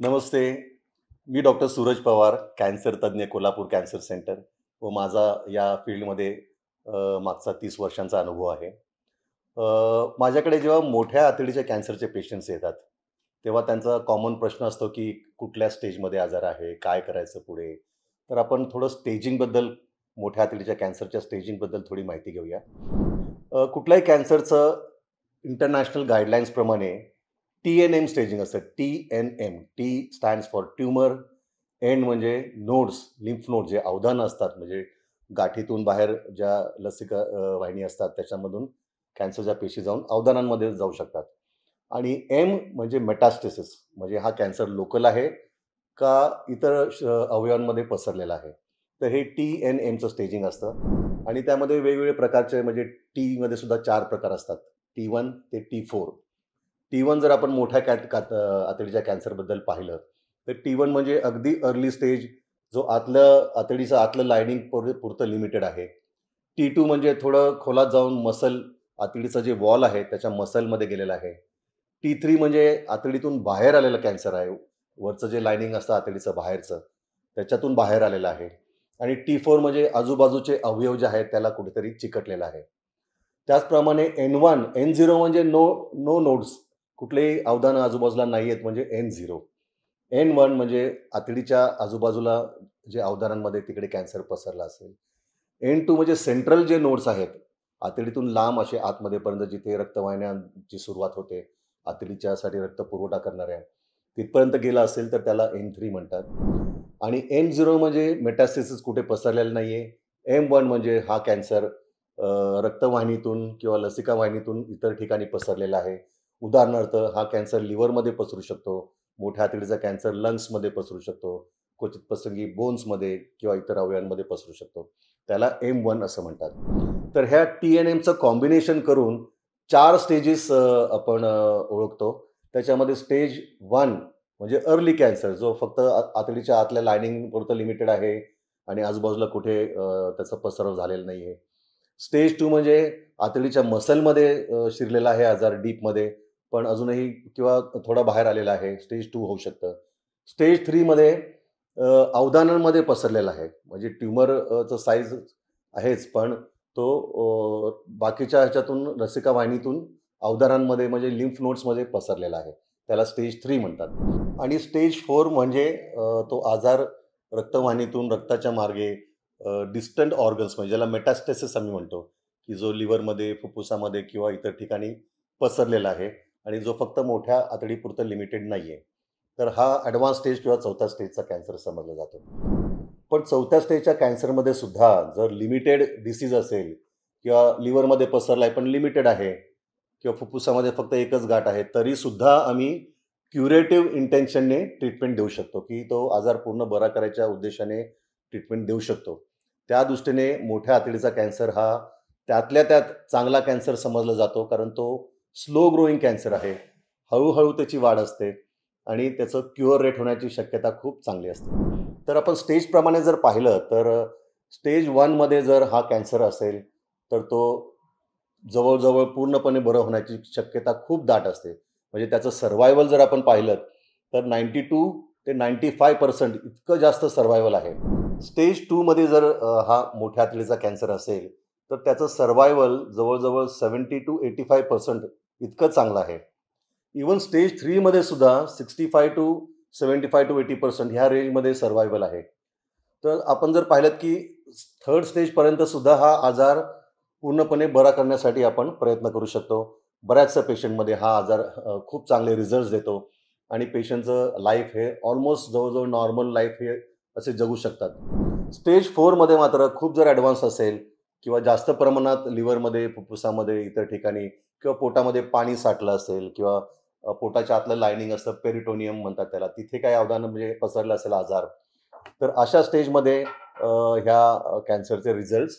नमस्ते मी doctor Suraj Pawar cancer तज्ज्ञ Kolhapur cancer centre व माझा या फील्डमध्ये मागचा तीस वर्षांचा अनुभव आहे माझ्याकडे जेव्हा मोठ्या आतडीच्या कॅन्सरचे पेशंट्स येतात तेव्हा त्यांचा कॉमन प्रश्न असतो की कुठल्या स्टेजमध्ये आजार आहे काय करायचं पुढे तर आपण थोडं स्टेजिंगबद्दल मोठ्या आतडीच्या कॅन्सरच्या स्टेजिंगबद्दल थोडी माहिती घेऊया कुठल्याही कॅन्सरचं इंटरनॅशनल गाईडलाईन्सप्रमाणे टी एन एम स्टेजिंग असतं T N M T stands for tumour and म्हणजे नोड्स लिम्फ नोड जे अवधानं असतात म्हणजे गाठीतून बाहेर ज्या लसिका वाहिनी असतात त्याच्यामधून कॅन्सरच्या पेशी जाऊन अवधानांमध्ये जाऊ शकतात आणि एम म्हणजे मेटास्टेसिस म्हणजे हा कॅन्सर लोकल आहे का इतर अवयवांमध्ये पसरलेला आहे तर हे टी एन एमचं स्टेजिंग असतं आणि त्यामध्ये वेगवेगळे प्रकारचे म्हणजे टीमध्ये सुद्धा चार प्रकार असतात टी वन ते टी फोर टी वन जर आपण मोठ्या कॅट कात आतडीच्या कॅन्सरबद्दल पाहिलं तर टी वन म्हणजे अगदी अर्ली स्टेज जो आतलं आतडीचं आतलं लायनिंग पुर पुरतं लिमिटेड आहे टी टू म्हणजे थोडं खोलात जाऊन मसल आतडीचं जे वॉल आहे त्याच्या मसलमध्ये गेलेलं आहे टी थ्री म्हणजे आतडीतून बाहेर आलेलं कॅन्सर आहे वरचं जे लायनिंग असतं आतडीचं बाहेरचं त्याच्यातून बाहेर आलेलं आहे आणि टी फोर म्हणजे आजूबाजूचे अवयव जे आहेत त्याला कुठेतरी चिकटलेलं आहे त्याचप्रमाणे एन वन एन झिरो म्हणजे नो नो नोड्स कुठलेही अवधानं आजूबाजूला नाही आहेत म्हणजे एन झिरो एन वन म्हणजे आतडीच्या आजूबाजूला जे अवधानांमध्ये तिकडे कॅन्सर पसरला असेल एन टू म्हणजे सेंट्रल जे नोड्स आहेत आतडीतून लांब असे आतमध्येपर्यंत जिथे रक्तवाहिन्यांची सुरुवात होते आतडीच्यासाठी रक्त पुरवठा करणाऱ्या तिथपर्यंत गेला असेल तर त्याला एन थ्री म्हणतात आणि एन झिरो म्हणजे मेटॅस्टिसिस कुठे पसरलेलं नाही आहे एम वन म्हणजे हा कॅन्सर रक्तवाहिनीतून किंवा लसिका वाहिनीतून इतर ठिकाणी पसरलेला आहे उदाहरणार्थ हा कॅन्सर लिव्हरमध्ये पसरू शकतो मोठ्या आतडीचा कॅन्सर लंग्समध्ये पसरू शकतो क्वचित प्रसंगी बोन्समध्ये किंवा इतर अवयवांमध्ये पसरू शकतो त्याला एम वन असं म्हणतात तर ह्या टी एन एमचं कॉम्बिनेशन करून चार स्टेजेस आपण ओळखतो त्याच्यामध्ये स्टेज वन म्हणजे अर्ली कॅन्सर जो फक्त आतडीच्या आतल्या पुरतं लिमिटेड आहे आणि आजूबाजूला कुठे त्याचा पसरव झालेला नाही आहे स्टेज टू म्हणजे आतडीच्या मसलमध्ये शिरलेला आहे आजार डीपमध्ये पण अजूनही किंवा थोडा बाहेर आलेला आहे स्टेज टू होऊ शकतं स्टेज थ्रीमध्ये अवदानांमध्ये पसरलेला आहे म्हणजे ट्युमरचं साईज आहेच पण तो बाकीच्या ह्याच्यातून रसिका वाहिनीतून अवदानांमध्ये म्हणजे लिम्फ नोट्समध्ये पसरलेला आहे त्याला स्टेज थ्री म्हणतात आणि स्टेज फोर म्हणजे तो आजार रक्तवाहिनीतून रक्ताच्या मार्गे डिस्टंट ऑर्गन्स म्हणजे ज्याला मेटास्टेसिस आम्ही म्हणतो की जो लिव्हरमध्ये फुफ्फुसामध्ये किंवा इतर ठिकाणी पसरलेला आहे आणि जो फक्त मोठ्या आतडीपुरतं लिमिटेड नाही आहे तर हा ॲडव्हान्स स्टेज किंवा चौथ्या स्टेजचा कॅन्सर समजला जातो पण चौथ्या स्टेजच्या कॅन्सरमध्ये सुद्धा जर लिमिटेड डिसीज असेल किंवा लिव्हरमध्ये पसरला आहे पण लिमिटेड आहे किंवा फुफ्फुसामध्ये फक्त एकच गाठ आहे तरीसुद्धा आम्ही क्युरेटिव्ह इंटेन्शनने ट्रीटमेंट देऊ शकतो की तो आजार पूर्ण बरा करायच्या उद्देशाने ट्रीटमेंट देऊ शकतो त्या दृष्टीने मोठ्या आतडीचा कॅन्सर हा त्यातल्या त्यात चांगला कॅन्सर समजला जातो कारण तो स्लो ग्रोईंग कॅन्सर आहे हळूहळू त्याची वाढ असते आणि त्याचं क्युअर रेट होण्याची शक्यता खूप चांगली असते तर आपण स्टेजप्रमाणे जर पाहिलं तर स्टेज वनमध्ये जर हा कॅन्सर असेल तर तो जवळजवळ पूर्णपणे बरं होण्याची शक्यता खूप दाट असते म्हणजे त्याचं सर्वायवल जर आपण पाहिलं तर नाईंटी टू ते नाईन्टी फाय पर्सेंट इतकं जास्त सर्वायवल आहे स्टेज टूमध्ये जर हा मोठ्या आतडीचा कॅन्सर असेल तर त्याचं सर्व्हायव्हल जवळजवळ seventy two eighty five percent इतकं चांगलं आहे इवन स्टेज थ्रीमध्ये सुद्धा sixty five to seventy five to eighty percent ह्या रेंजमध्ये सर्वायवल आहे तर आपण जर पाहिलं की थर्ड स्टेजपर्यंत सुद्धा हा आजार पूर्णपणे बरा करण्यासाठी आपण प्रयत्न करू शकतो बऱ्याचशा पेशंटमध्ये हा आजार खूप चांगले रिझल्ट देतो आणि पेशंटचं लाईफ हे ऑलमोस्ट जवळजवळ नॉर्मल लाईफ हे असे जगू शकतात स्टेज फोरमध्ये मात्र खूप जर ॲडव्हान्स असेल किंवा जास्त प्रमाणात लिव्हरमध्ये फुफ्फुसामध्ये इतर ठिकाणी किंवा पोटामध्ये पाणी साठलं असेल किंवा पोटाच्या आतलं लायनिंग असतं पेरिटोनियम म्हणतात त्याला तिथे काय अवधान म्हणजे पसरलं असेल आजार तर अशा स्टेजमध्ये ह्या कॅन्सरचे रिझल्ट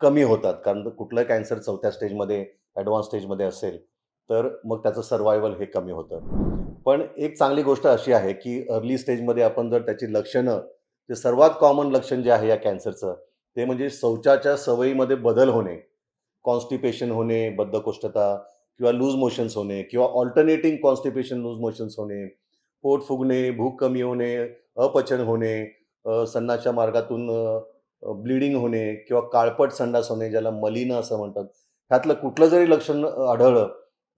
कमी होतात कारण कुठलं कॅन्सर चौथ्या स्टेजमध्ये ॲडव्हान्स स्टेजमध्ये असेल तर मग त्याचं सर्वायवल हे कमी होतं पण एक चांगली गोष्ट अशी आहे की अर्ली स्टेजमध्ये आपण जर त्याची लक्षणं जे सर्वात कॉमन लक्षण जे आहे या कॅन्सरचं ते म्हणजे शौचाच्या सवयीमध्ये बदल होणे कॉन्स्टिपेशन होणे बद्धकोष्ठता किंवा लूज मोशन्स होणे किंवा ऑल्टरनेटिंग कॉन्स्टिपेशन लूज मोशन्स होणे पोट फुगणे भूक कमी होणे अपचन होणे सन्नाच्या मार्गातून ब्लिडिंग होणे किंवा काळपट संडास होणे ज्याला मलिन असं म्हणतात ह्यातलं कुठलं जरी लक्षण आढळलं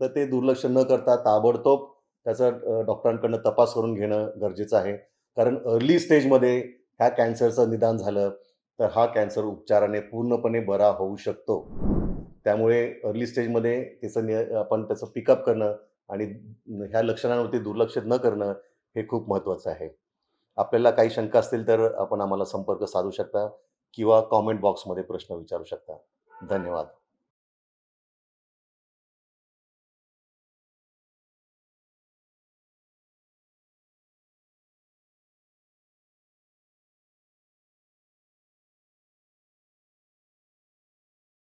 तर ते दुर्लक्ष न करता ताबडतोब त्याचा डॉक्टरांकडनं तपास करून घेणं गरजेचं आहे कारण अर्ली स्टेजमध्ये ह्या कॅन्सरचं निदान झालं तर हा कॅन्सर उपचाराने पूर्णपणे बरा होऊ शकतो त्यामुळे अर्ली स्टेजमध्ये त्याचं निय आपण त्याचं पिकअप करणं आणि ह्या लक्षणांवरती दुर्लक्ष न करणं हे खूप महत्त्वाचं आहे आपल्याला काही शंका असतील तर आपण आम्हाला संपर्क साधू शकता किंवा कॉमेंट बॉक्समध्ये प्रश्न विचारू शकता धन्यवाद